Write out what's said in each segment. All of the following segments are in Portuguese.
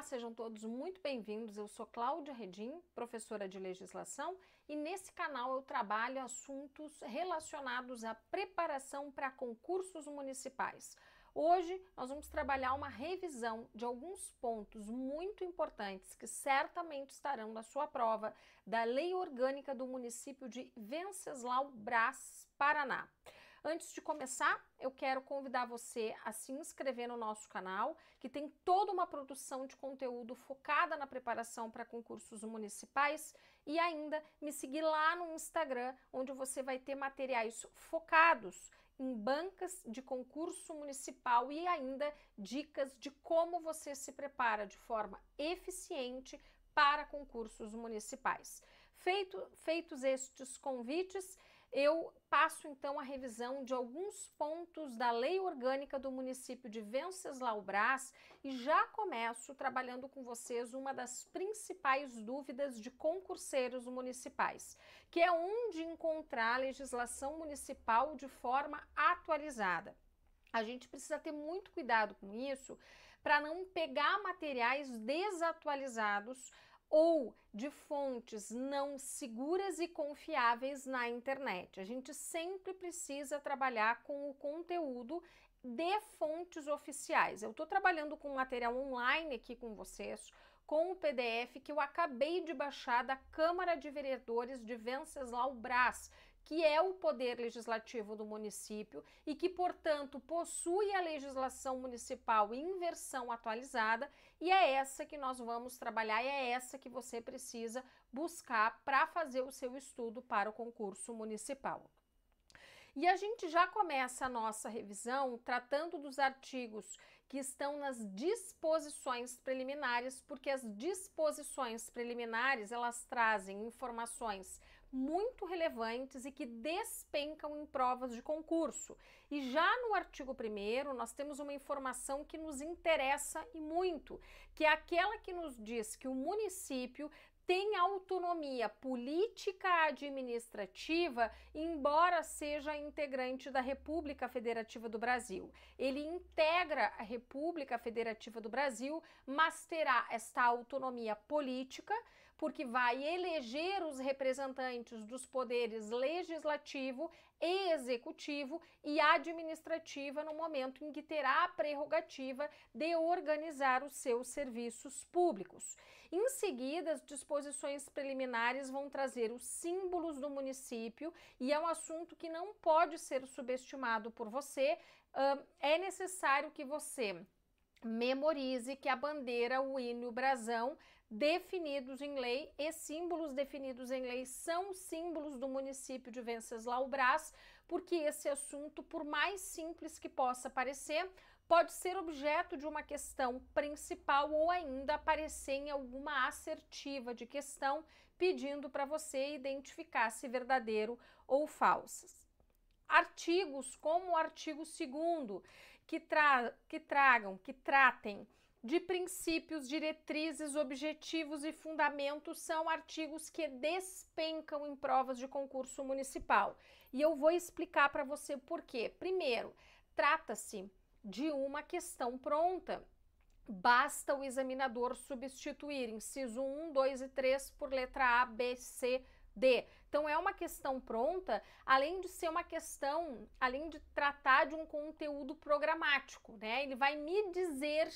Olá, sejam todos muito bem-vindos. Eu sou Cláudia Redim, professora de legislação, e nesse canal eu trabalho assuntos relacionados à preparação para concursos municipais. Hoje nós vamos trabalhar uma revisão de alguns pontos muito importantes que certamente estarão na sua prova da Lei Orgânica do município de Venceslau Brás, Paraná. Antes de começar, eu quero convidar você a se inscrever no nosso canal, que tem toda uma produção de conteúdo focada na preparação para concursos municipais e ainda me seguir lá no Instagram, onde você vai ter materiais focados em bancas de concurso municipal e ainda dicas de como você se prepara de forma eficiente para concursos municipais. Feito, feitos estes convites, eu passo então a revisão de alguns pontos da lei orgânica do município de Venceslau Braz e já começo trabalhando com vocês uma das principais dúvidas de concurseiros municipais, que é onde encontrar a legislação municipal de forma atualizada. A gente precisa ter muito cuidado com isso para não pegar materiais desatualizados ou de fontes não seguras e confiáveis na internet. A gente sempre precisa trabalhar com o conteúdo de fontes oficiais. Eu estou trabalhando com material online aqui com vocês, com o PDF que eu acabei de baixar da Câmara de Vereadores de Venceslau Brás, que é o poder legislativo do município e que, portanto, possui a legislação municipal em versão atualizada, e é essa que nós vamos trabalhar e é essa que você precisa buscar para fazer o seu estudo para o concurso municipal. E a gente já começa a nossa revisão tratando dos artigos que estão nas disposições preliminares, porque as disposições preliminares elas trazem informações muito relevantes e que despencam em provas de concurso. E já no artigo 1 nós temos uma informação que nos interessa e muito, que é aquela que nos diz que o município tem autonomia política administrativa, embora seja integrante da República Federativa do Brasil. Ele integra a República Federativa do Brasil, mas terá esta autonomia política porque vai eleger os representantes dos poderes legislativo e executivo e administrativa no momento em que terá a prerrogativa de organizar os seus serviços públicos. Em seguida, as disposições preliminares vão trazer os símbolos do município e é um assunto que não pode ser subestimado por você. Uh, é necessário que você memorize que a bandeira, o hino o brasão definidos em lei e símbolos definidos em lei são símbolos do município de Venceslau Brás, porque esse assunto, por mais simples que possa parecer, pode ser objeto de uma questão principal ou ainda aparecer em alguma assertiva de questão pedindo para você identificar se verdadeiro ou falsas artigos como o artigo 2 que, tra que tragam, que tratem de princípios, diretrizes, objetivos e fundamentos são artigos que despencam em provas de concurso municipal. E eu vou explicar para você por quê. Primeiro, trata-se de uma questão pronta. Basta o examinador substituir inciso 1, 2 e 3 por letra A, B, C, D. Então é uma questão pronta, além de ser uma questão, além de tratar de um conteúdo programático, né? Ele vai me dizer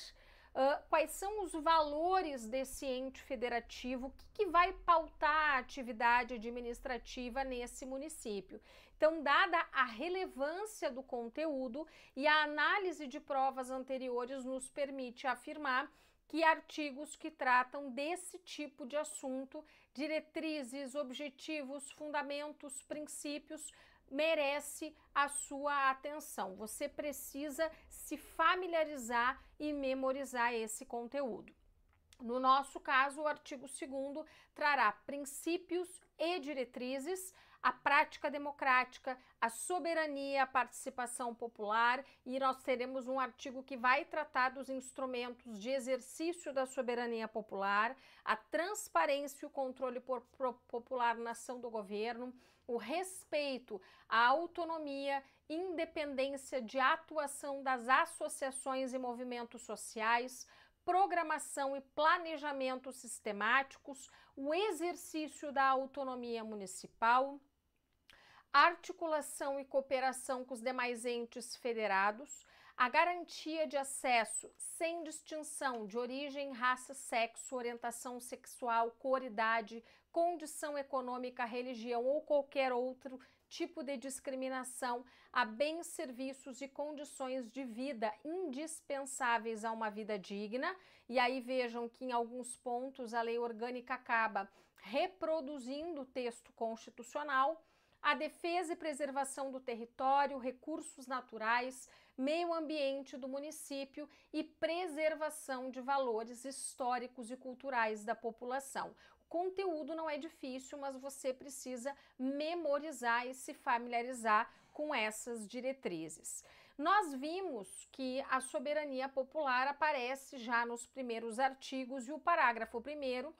uh, quais são os valores desse ente federativo, o que, que, vai pautar a atividade administrativa nesse município. Então, dada a relevância do conteúdo e a análise de provas anteriores nos permite afirmar que artigos que tratam desse tipo de assunto, diretrizes, objetivos, fundamentos, princípios, merece a sua atenção. Você precisa se familiarizar e memorizar esse conteúdo. No nosso caso, o artigo 2 trará princípios e diretrizes, a prática democrática, a soberania, a participação popular, e nós teremos um artigo que vai tratar dos instrumentos de exercício da soberania popular, a transparência e o controle popular na ação do governo, o respeito à autonomia, independência de atuação das associações e movimentos sociais, programação e planejamento sistemáticos, o exercício da autonomia municipal, articulação e cooperação com os demais entes federados, a garantia de acesso sem distinção de origem, raça, sexo, orientação sexual, cor, idade, condição econômica, religião ou qualquer outro tipo de discriminação a bens, serviços e condições de vida indispensáveis a uma vida digna. E aí vejam que em alguns pontos a lei orgânica acaba reproduzindo o texto constitucional a defesa e preservação do território, recursos naturais, meio ambiente do município e preservação de valores históricos e culturais da população. Conteúdo não é difícil, mas você precisa memorizar e se familiarizar com essas diretrizes. Nós vimos que a soberania popular aparece já nos primeiros artigos e o parágrafo primeiro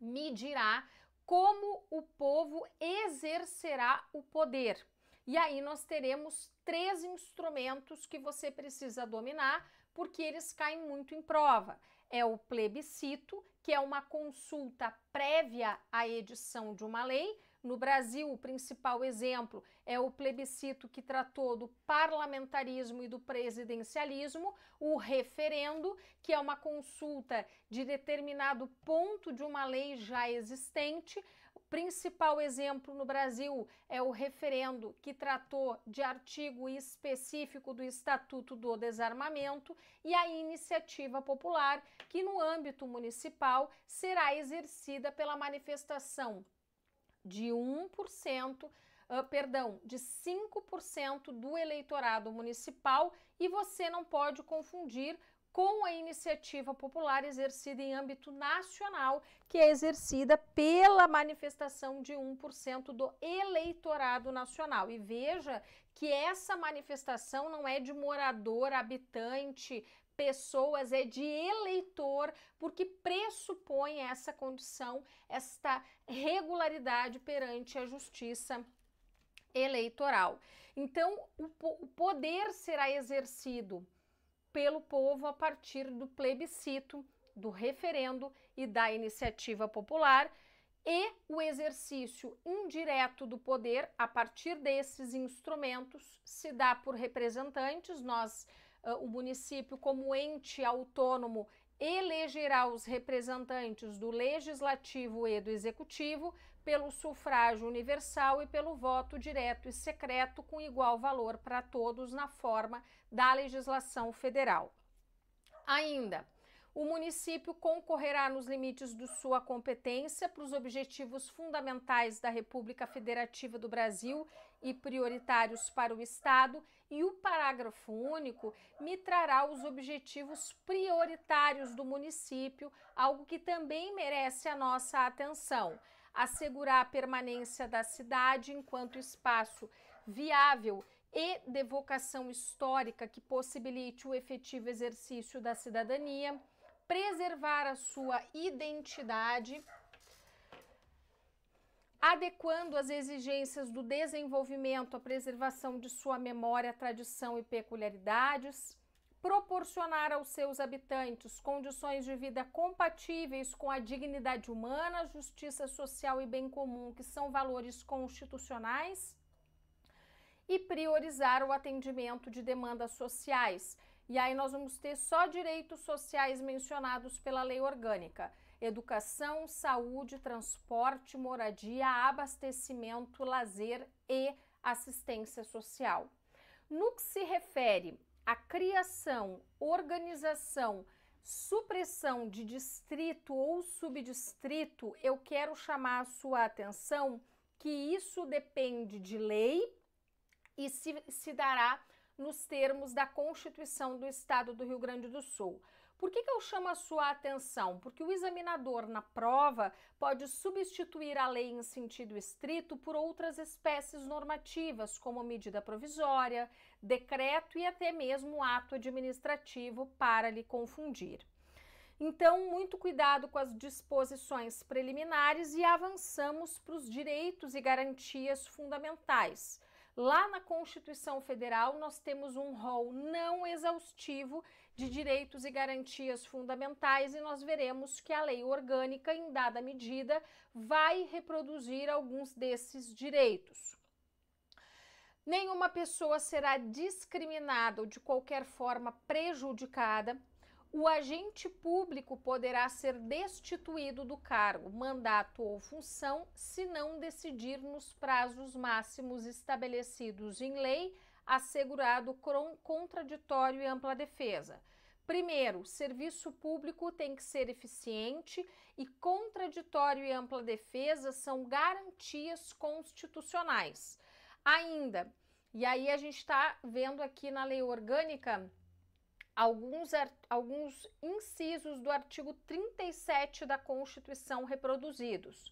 medirá como o povo exercerá o poder. E aí nós teremos três instrumentos que você precisa dominar, porque eles caem muito em prova é o plebiscito, que é uma consulta prévia à edição de uma lei. No Brasil, o principal exemplo é o plebiscito que tratou do parlamentarismo e do presidencialismo, o referendo, que é uma consulta de determinado ponto de uma lei já existente o principal exemplo no Brasil é o referendo, que tratou de artigo específico do Estatuto do Desarmamento, e a iniciativa popular, que no âmbito municipal será exercida pela manifestação de 1%. Uh, ah, perdão, de 5% do eleitorado municipal e você não pode confundir com a iniciativa popular exercida em âmbito nacional, que é exercida pela manifestação de 1% do eleitorado nacional. E veja que essa manifestação não é de morador, habitante, pessoas, é de eleitor, porque pressupõe essa condição, esta regularidade perante a justiça eleitoral. Então, o poder será exercido pelo povo a partir do plebiscito, do referendo e da iniciativa popular, e o exercício indireto do poder a partir desses instrumentos se dá por representantes. Nós, o município, como ente autônomo, elegerá os representantes do legislativo e do executivo, pelo sufrágio universal e pelo voto direto e secreto com igual valor para todos na forma da legislação federal. Ainda, o município concorrerá nos limites de sua competência para os objetivos fundamentais da República Federativa do Brasil e prioritários para o Estado, e o parágrafo único mitrará os objetivos prioritários do município, algo que também merece a nossa atenção assegurar a permanência da cidade enquanto espaço viável e de vocação histórica que possibilite o efetivo exercício da cidadania, preservar a sua identidade adequando as exigências do desenvolvimento à preservação de sua memória, tradição e peculiaridades, proporcionar aos seus habitantes condições de vida compatíveis com a dignidade humana, justiça social e bem comum, que são valores constitucionais, e priorizar o atendimento de demandas sociais. E aí nós vamos ter só direitos sociais mencionados pela lei orgânica: educação, saúde, transporte, moradia, abastecimento, lazer e assistência social. No que se refere a criação, organização, supressão de distrito ou subdistrito, eu quero chamar a sua atenção que isso depende de lei e se, se dará nos termos da Constituição do Estado do Rio Grande do Sul. Por que, que eu chamo a sua atenção? Porque o examinador na prova pode substituir a lei em sentido estrito por outras espécies normativas, como medida provisória, decreto e até mesmo ato administrativo para lhe confundir. Então, muito cuidado com as disposições preliminares e avançamos para os direitos e garantias fundamentais. Lá na Constituição Federal, nós temos um rol não exaustivo de Direitos e Garantias Fundamentais, e nós veremos que a lei orgânica, em dada medida, vai reproduzir alguns desses direitos. Nenhuma pessoa será discriminada ou de qualquer forma prejudicada. O agente público poderá ser destituído do cargo, mandato ou função se não decidir nos prazos máximos estabelecidos em lei assegurado contraditório e ampla defesa. Primeiro, serviço público tem que ser eficiente e contraditório e ampla defesa são garantias constitucionais. Ainda, e aí a gente está vendo aqui na lei orgânica alguns, alguns incisos do artigo 37 da Constituição reproduzidos.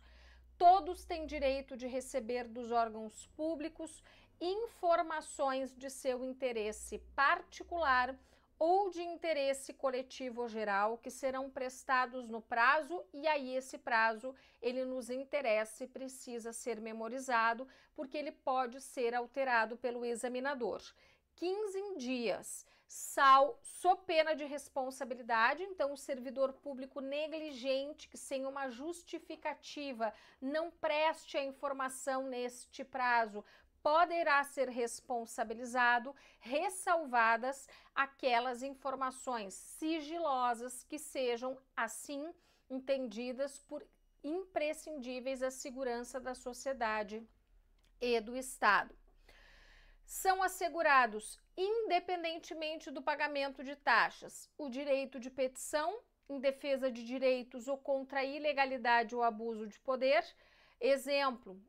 Todos têm direito de receber dos órgãos públicos informações de seu interesse particular ou de interesse coletivo geral que serão prestados no prazo e aí esse prazo ele nos interessa e precisa ser memorizado porque ele pode ser alterado pelo examinador. 15 dias, sal, so pena de responsabilidade, então o servidor público negligente que sem uma justificativa não preste a informação neste prazo poderá ser responsabilizado, ressalvadas aquelas informações sigilosas que sejam assim entendidas por imprescindíveis à segurança da sociedade e do Estado. São assegurados, independentemente do pagamento de taxas, o direito de petição em defesa de direitos ou contra a ilegalidade ou abuso de poder. Exemplo,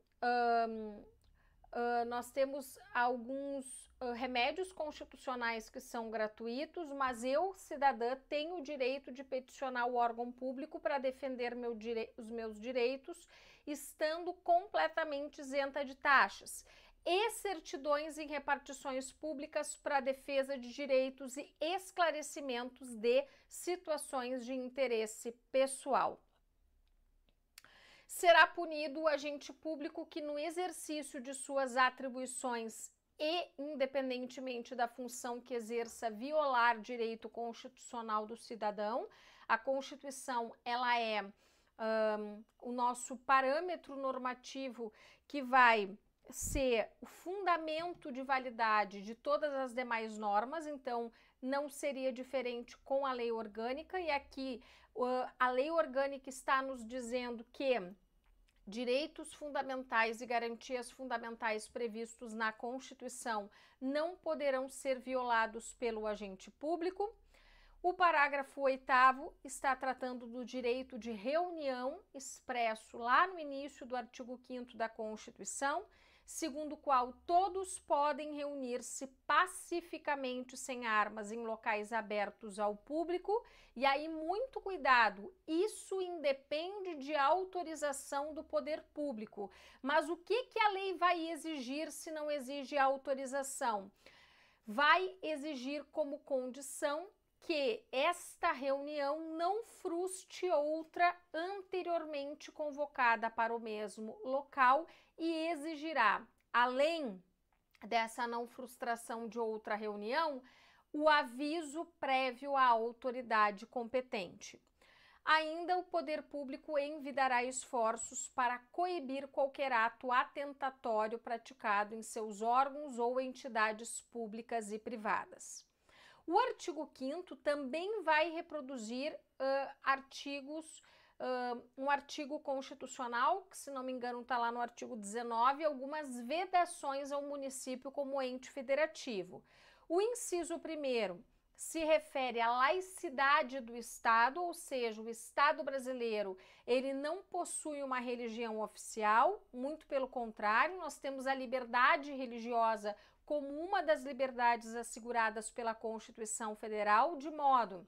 Uh, nós temos alguns uh, remédios constitucionais que são gratuitos, mas eu, cidadã, tenho o direito de peticionar o órgão público para defender meu os meus direitos, estando completamente isenta de taxas. E certidões em repartições públicas para defesa de direitos e esclarecimentos de situações de interesse pessoal será punido o agente público que, no exercício de suas atribuições e independentemente da função que exerça violar direito constitucional do cidadão, a Constituição ela é um, o nosso parâmetro normativo que vai ser o fundamento de validade de todas as demais normas, então não seria diferente com a lei orgânica, e aqui a lei orgânica está nos dizendo que direitos fundamentais e garantias fundamentais previstos na Constituição não poderão ser violados pelo agente público. O parágrafo 8 está tratando do direito de reunião expresso lá no início do artigo 5 da Constituição segundo o qual todos podem reunir-se pacificamente sem armas em locais abertos ao público. E aí, muito cuidado, isso independe de autorização do poder público. Mas o que, que a lei vai exigir se não exige autorização? Vai exigir como condição que esta reunião não fruste outra anteriormente convocada para o mesmo local e exigirá, além dessa não frustração de outra reunião, o aviso prévio à autoridade competente. Ainda o poder público envidará esforços para coibir qualquer ato atentatório praticado em seus órgãos ou entidades públicas e privadas. O artigo 5 também vai reproduzir uh, artigos um artigo constitucional, que se não me engano está lá no artigo 19, algumas vedações ao município como ente federativo. O inciso primeiro se refere à laicidade do Estado, ou seja, o Estado brasileiro ele não possui uma religião oficial, muito pelo contrário, nós temos a liberdade religiosa como uma das liberdades asseguradas pela Constituição Federal, de modo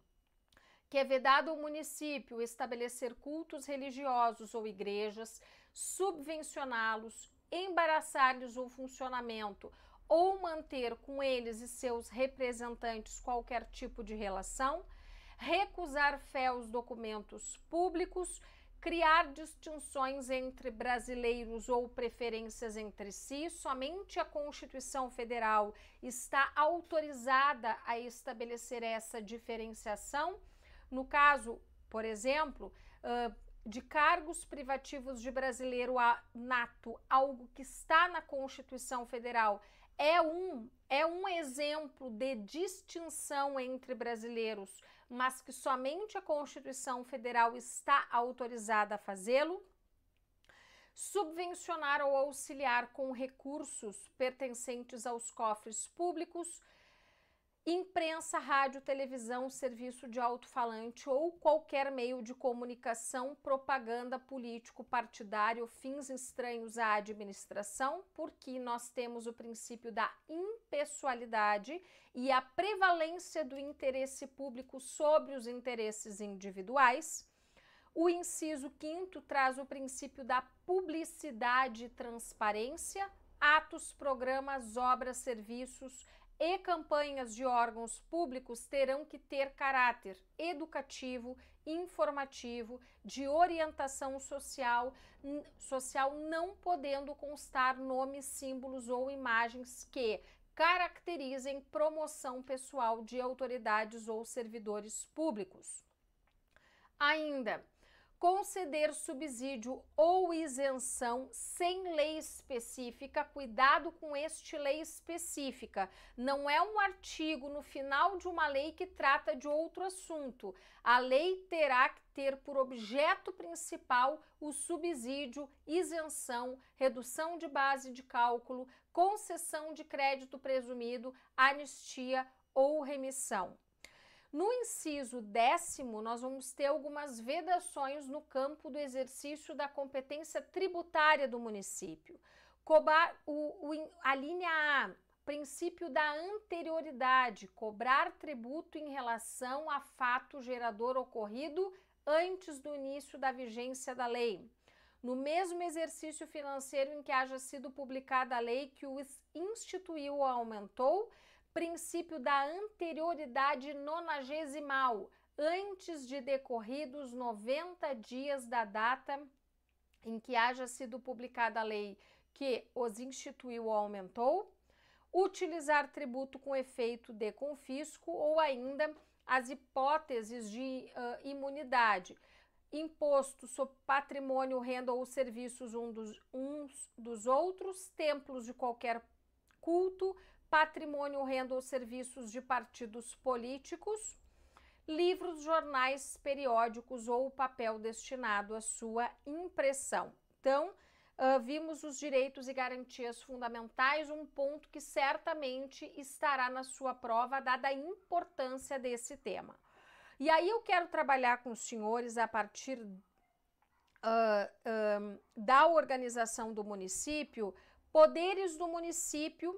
que é vedado ao município estabelecer cultos religiosos ou igrejas, subvencioná-los, embaraçar-lhes o funcionamento ou manter com eles e seus representantes qualquer tipo de relação, recusar fé aos documentos públicos, criar distinções entre brasileiros ou preferências entre si, somente a Constituição Federal está autorizada a estabelecer essa diferenciação no caso, por exemplo, uh, de cargos privativos de brasileiro a nato, algo que está na Constituição Federal, é um é um exemplo de distinção entre brasileiros, mas que somente a Constituição Federal está autorizada a fazê-lo. Subvencionar ou auxiliar com recursos pertencentes aos cofres públicos imprensa, rádio, televisão, serviço de alto-falante ou qualquer meio de comunicação, propaganda político-partidário, fins estranhos à administração, porque nós temos o princípio da impessoalidade e a prevalência do interesse público sobre os interesses individuais. O inciso quinto traz o princípio da publicidade e transparência, atos, programas, obras, serviços, e campanhas de órgãos públicos terão que ter caráter educativo, informativo, de orientação social, social não podendo constar nomes, símbolos ou imagens que caracterizem promoção pessoal de autoridades ou servidores públicos. Ainda, conceder subsídio ou isenção sem lei específica, cuidado com este lei específica. Não é um artigo no final de uma lei que trata de outro assunto. A lei terá que ter por objeto principal o subsídio, isenção, redução de base de cálculo, concessão de crédito presumido, anistia ou remissão. No inciso décimo, nós vamos ter algumas vedações no campo do exercício da competência tributária do município. Cobar, o, o, a linha A, princípio da anterioridade, cobrar tributo em relação a fato gerador ocorrido antes do início da vigência da lei. No mesmo exercício financeiro em que haja sido publicada a lei que o instituiu ou aumentou, princípio da anterioridade nonagesimal, antes de decorridos 90 dias da data em que haja sido publicada a lei que os instituiu ou aumentou, utilizar tributo com efeito de confisco ou ainda as hipóteses de uh, imunidade, imposto sobre patrimônio, renda ou serviços um dos, uns dos outros, templos de qualquer culto, patrimônio, renda ou serviços de partidos políticos, livros, jornais, periódicos ou papel destinado à sua impressão. Então, uh, vimos os direitos e garantias fundamentais, um ponto que certamente estará na sua prova, dada a importância desse tema. E aí eu quero trabalhar com os senhores a partir uh, uh, da organização do município, poderes do município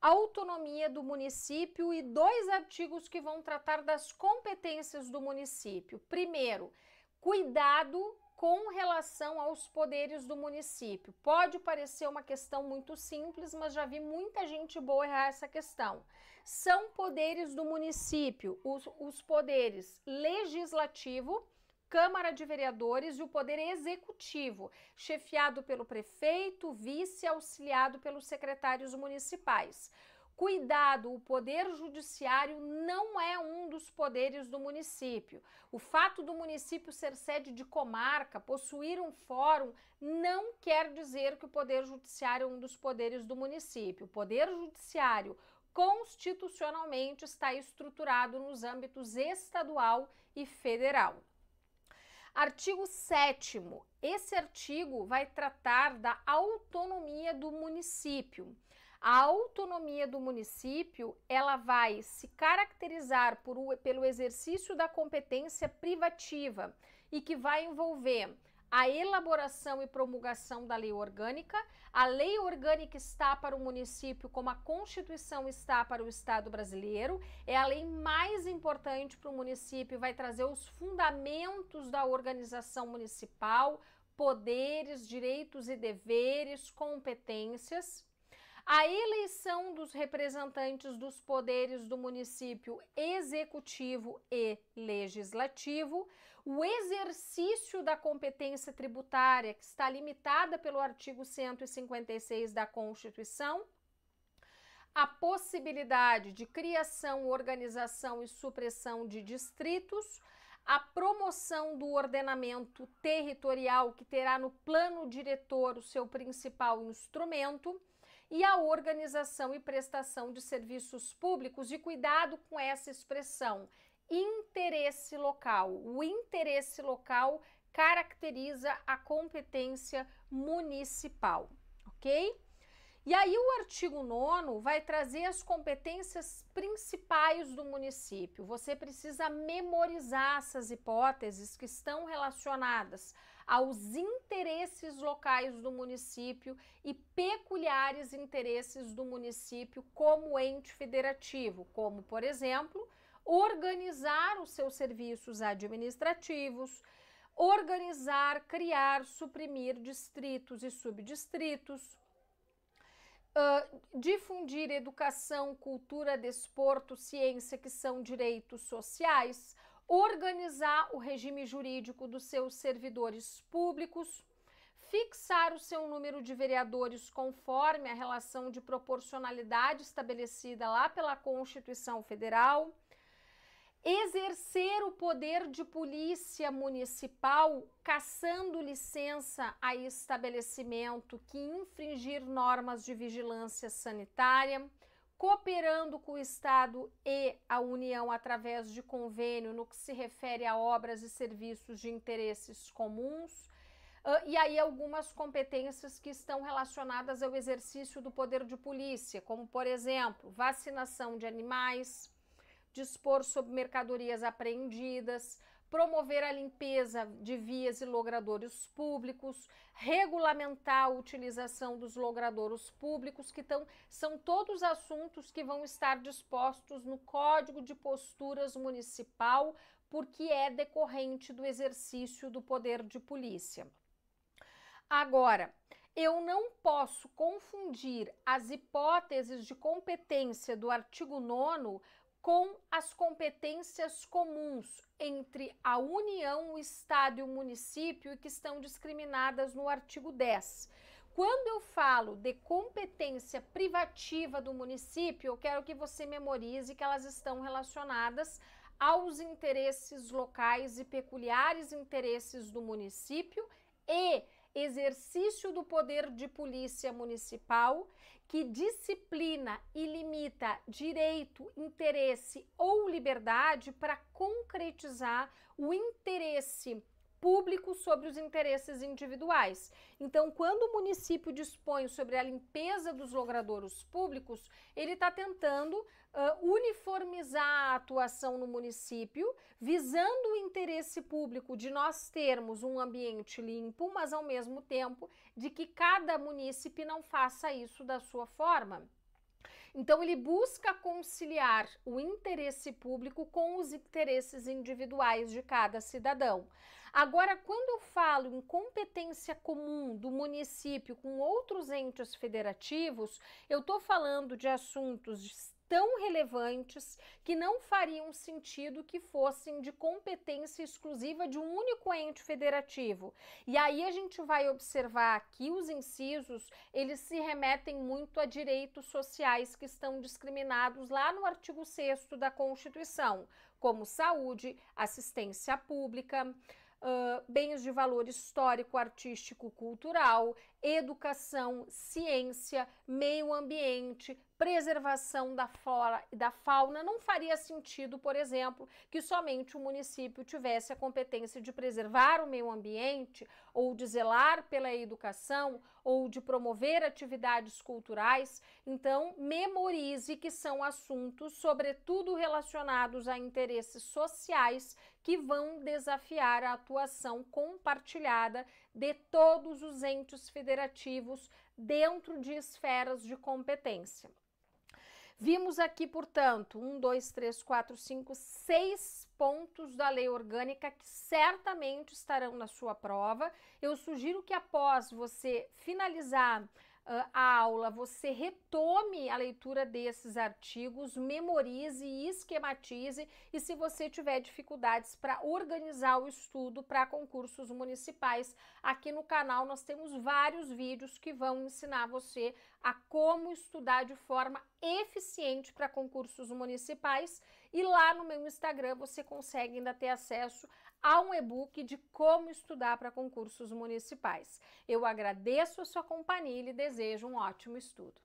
autonomia do município e dois artigos que vão tratar das competências do município. Primeiro, cuidado com relação aos poderes do município. Pode parecer uma questão muito simples, mas já vi muita gente boa errar essa questão. São poderes do município, os, os poderes legislativo Câmara de Vereadores e o Poder Executivo, chefiado pelo prefeito, vice auxiliado pelos secretários municipais. Cuidado, o poder judiciário não é um dos poderes do município. O fato do município ser sede de comarca, possuir um fórum, não quer dizer que o poder judiciário é um dos poderes do município. O poder judiciário constitucionalmente está estruturado nos âmbitos estadual e federal. Artigo 7 esse artigo vai tratar da autonomia do município. A autonomia do município, ela vai se caracterizar por, pelo exercício da competência privativa e que vai envolver a elaboração e promulgação da lei orgânica. A lei orgânica está para o município como a Constituição está para o Estado brasileiro. É a lei mais importante para o município, vai trazer os fundamentos da organização municipal, poderes, direitos e deveres, competências. A eleição dos representantes dos poderes do município executivo e legislativo, o exercício da competência tributária, que está limitada pelo artigo 156 da Constituição, a possibilidade de criação, organização e supressão de distritos, a promoção do ordenamento territorial, que terá no plano diretor o seu principal instrumento, e a organização e prestação de serviços públicos, de cuidado com essa expressão, interesse local. O interesse local caracteriza a competência municipal, ok? E aí o artigo 9 vai trazer as competências principais do município. Você precisa memorizar essas hipóteses que estão relacionadas aos interesses locais do município e peculiares interesses do município como ente federativo, como, por exemplo, organizar os seus serviços administrativos, organizar, criar, suprimir distritos e subdistritos. Uh, difundir educação, cultura, desporto, ciência, que são direitos sociais, organizar o regime jurídico dos seus servidores públicos, fixar o seu número de vereadores conforme a relação de proporcionalidade estabelecida lá pela Constituição Federal, exercer o poder de polícia municipal cassando licença a estabelecimento que infringir normas de vigilância sanitária cooperando com o Estado e a União através de convênio no que se refere a obras e serviços de interesses comuns. Uh, e aí algumas competências que estão relacionadas ao exercício do poder de polícia, como por exemplo, vacinação de animais, dispor sobre mercadorias apreendidas, promover a limpeza de vias e logradouros públicos, regulamentar a utilização dos logradouros públicos, que tão, são todos assuntos que vão estar dispostos no Código de Posturas Municipal, porque é decorrente do exercício do poder de polícia. Agora, eu não posso confundir as hipóteses de competência do artigo 9 com as competências comuns entre a União, o Estado e o município que estão discriminadas no artigo 10. Quando eu falo de competência privativa do município, eu quero que você memorize que elas estão relacionadas aos interesses locais e peculiares interesses do município e exercício do poder de polícia municipal que disciplina e limita direito, interesse ou liberdade para concretizar o interesse público sobre os interesses individuais. Então, quando o município dispõe sobre a limpeza dos logradouros públicos, ele está tentando uh, uniformizar a atuação no município, visando o interesse público de nós termos um ambiente limpo, mas ao mesmo tempo de que cada munícipe não faça isso da sua forma. Então, ele busca conciliar o interesse público com os interesses individuais de cada cidadão. Agora, quando eu falo em competência comum do município com outros entes federativos, eu estou falando de assuntos tão relevantes que não fariam sentido que fossem de competência exclusiva de um único ente federativo. E aí a gente vai observar que os incisos, eles se remetem muito a direitos sociais que estão discriminados lá no artigo 6 da Constituição, como saúde, assistência pública, bens de valor histórico, artístico, cultural, educação, ciência, meio ambiente, preservação da flora e da fauna, não faria sentido, por exemplo, que somente o município tivesse a competência de preservar o meio ambiente, ou de zelar pela educação, ou de promover atividades culturais. Então, memorize que são assuntos, sobretudo relacionados a interesses sociais, que vão desafiar a atuação compartilhada de todos os entes federativos dentro de esferas de competência. Vimos aqui, portanto, um, dois, três, quatro, cinco, seis pontos da lei orgânica que certamente estarão na sua prova. Eu sugiro que após você finalizar ah, a aula, você retome a leitura desses artigos, memorize e esquematize, e se você tiver dificuldades para organizar o estudo para concursos municipais, aqui no canal nós temos vários vídeos que vão ensinar você a como estudar de forma eficiente para concursos municipais, e lá no meu Instagram você consegue ainda ter acesso há um e-book de como estudar para concursos municipais. Eu agradeço a sua companhia e lhe desejo um ótimo estudo.